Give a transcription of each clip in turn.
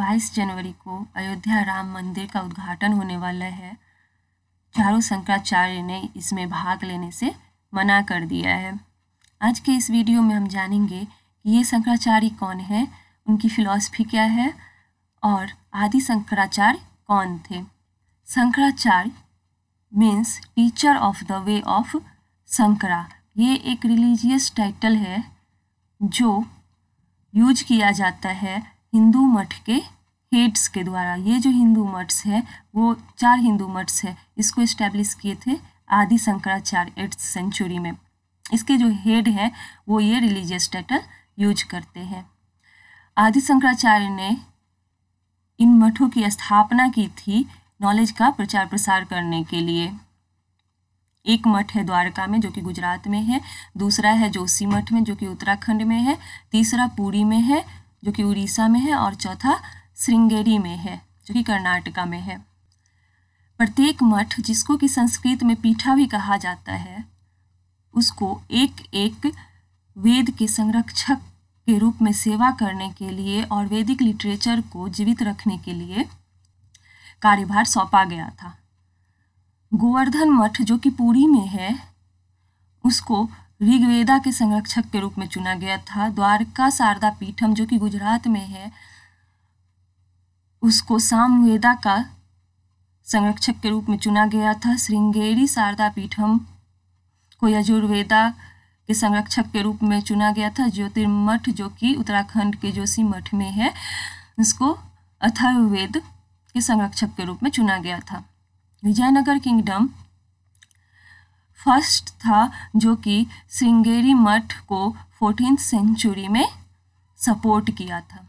22 जनवरी को अयोध्या राम मंदिर का उद्घाटन होने वाला है चारों शंकराचार्य ने इसमें भाग लेने से मना कर दिया है आज के इस वीडियो में हम जानेंगे कि ये शंकराचार्य कौन है उनकी फिलॉसफी क्या है और आदि शंकराचार्य कौन थे Shankaracharya means teacher of the way of Shankara ये एक रिलीजियस टाइटल है जो यूज किया जाता है हिंदू मठ के हेड्स के द्वारा ये जो हिंदू मठ्स है वो चार हिंदू मठ्स है इसको इस्टेब्लिश किए थे आदि शंकराचार्य एट्थ सेंचुरी में इसके जो हेड हैं वो ये रिलीजियस टाइटल यूज करते हैं आदि शंकराचार्य ने इन मठों की स्थापना की थी नॉलेज का प्रचार प्रसार करने के लिए एक मठ है द्वारका में जो कि गुजरात में है दूसरा है जोशी मठ में जो कि उत्तराखंड में है तीसरा पुरी में है जो कि उड़ीसा में है और चौथा श्रृंगेरी में है जो कि कर्नाटका में है प्रत्येक मठ जिसको कि संस्कृत में पीठा भी कहा जाता है उसको एक एक वेद के संरक्षक के रूप में सेवा करने के लिए और वैदिक लिटरेचर को जीवित रखने के लिए कार्यभार सौंपा गया था गोवर्धन मठ जो कि पूरी में है उसको ऋग्वेदा के संरक्षक के रूप में चुना गया था द्वारका शारदा पीठम जो कि गुजरात में है उसको सामवेदा का संरक्षक के रूप में चुना गया था श्रृंगेरी शारदा पीठम को यजुर्वेदा के संरक्षक के रूप में चुना गया था ज्योतिर्मठ जो कि उत्तराखंड के जोशी मठ में है उसको अथर्ववेद के संरक्षक के रूप में चुना गया था विजयनगर किंगडम फर्स्ट था जो कि सिंगेरी मठ को फोर्टीन सेंचुरी में सपोर्ट किया था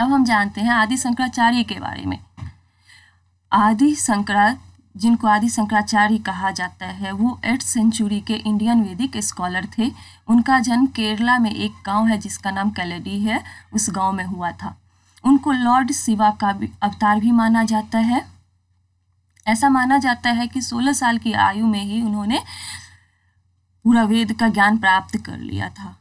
अब हम जानते हैं आदि शंकराचार्य के बारे में आदि शंकरा जिनको आदि शंकराचार्य कहा जाता है वो एट्थ सेंचुरी के इंडियन वैदिक स्कॉलर थे उनका जन्म केरला में एक गांव है जिसका नाम कैलेडी है उस गांव में हुआ था उनको लॉर्ड शिवा का अवतार भी माना जाता है ऐसा माना जाता है कि 16 साल की आयु में ही उन्होंने पूरा वेद का ज्ञान प्राप्त कर लिया था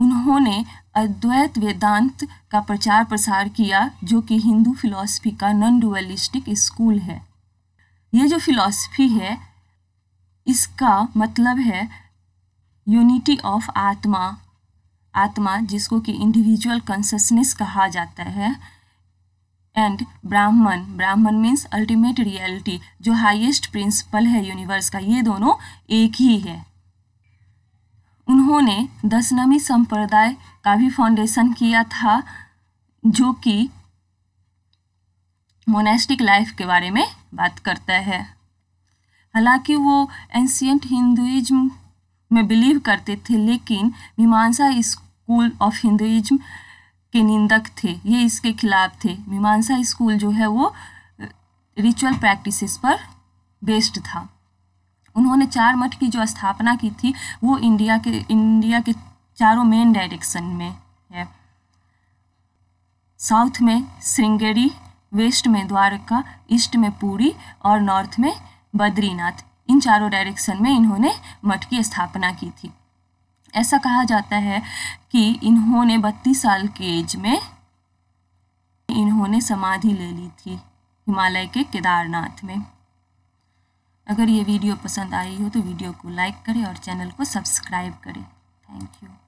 उन्होंने अद्वैत वेदांत का प्रचार प्रसार किया जो कि हिंदू फिलॉसफी का नॉन डुअलिस्टिक स्कूल है ये जो फिलॉसफी है इसका मतलब है यूनिटी ऑफ आत्मा आत्मा जिसको कि इंडिविजुअल कंससनेस कहा जाता है and Brahman Brahman means ultimate reality जो हाइएस्ट प्रिंसिपल है यूनिवर्स का ये दोनों एक ही है उन्होंने दसनमी संप्रदाय का भी फाउंडेशन किया था जो कि मोनेस्टिक लाइफ के बारे में बात करता है हालांकि वो एंशियंट हिंदुइज्म में बिलीव करते थे लेकिन मीमांसा स्कूल ऑफ हिंदुइज्म के निंदक थे ये इसके खिलाफ थे मीमांसा स्कूल जो है वो रिचुअल प्रैक्टिसेस पर बेस्ड था उन्होंने चार मठ की जो स्थापना की थी वो इंडिया के इंडिया के चारों मेन डायरेक्शन में है साउथ में श्रृंगेरी वेस्ट में द्वारका ईस्ट में पूरी और नॉर्थ में बद्रीनाथ इन चारों डायरेक्शन में इन्होंने मठ की स्थापना की थी ऐसा कहा जाता है कि इन्होंने बत्तीस साल के एज में इन्होंने समाधि ले ली थी हिमालय के केदारनाथ में अगर ये वीडियो पसंद आई हो तो वीडियो को लाइक करें और चैनल को सब्सक्राइब करें थैंक यू